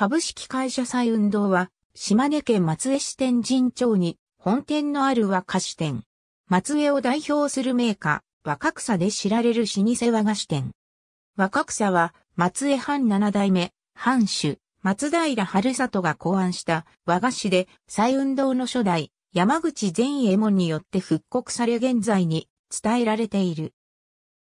株式会社再運動は、島根県松江市天神町に本店のある和菓子店。松江を代表する名家、若草で知られる老舗和菓子店。若草は、松江藩七代目、藩主、松平春里が考案した和菓子で、再運動の初代、山口善衛門によって復刻され現在に伝えられている。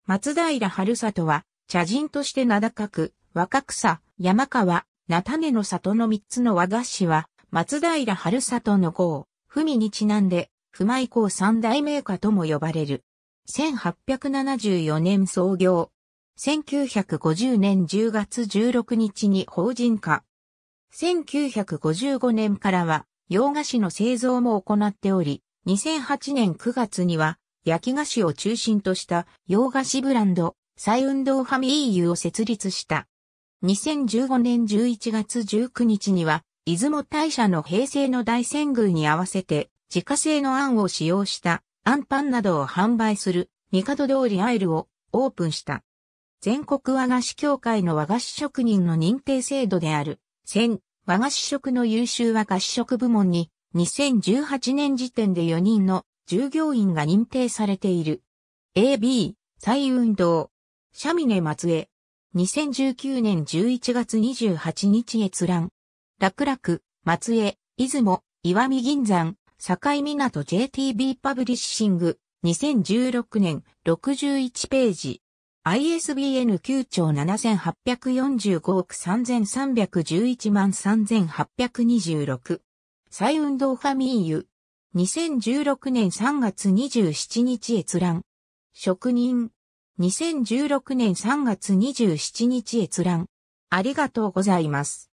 松平春里は、茶人として名高く、若草、山川、菜種の里の三つの和菓子は、松平春里の号、文にちなんで、不い校三大名家とも呼ばれる。1874年創業。1950年10月16日に法人化。1955年からは洋菓子の製造も行っており、2008年9月には焼き菓子を中心とした洋菓子ブランド、サイウンドファミリーユを設立した。2015年11月19日には、出雲大社の平成の大仙宮に合わせて、自家製のあんを使用したあんパンなどを販売する、帝通りアイルをオープンした。全国和菓子協会の和菓子職人の認定制度である、仙和菓子職の優秀和菓子職部門に、2018年時点で4人の従業員が認定されている。AB、蔡運動、シャミネ松江、2019年11月28日閲覧。楽楽、松江、出雲、岩見銀山、境港 JTB パブリッシング、2016年61ページ。ISBN 9兆7845億3311万3826。再運動ファミーユ。2016年3月27日閲覧。職人、2016年3月27日閲覧。ありがとうございます。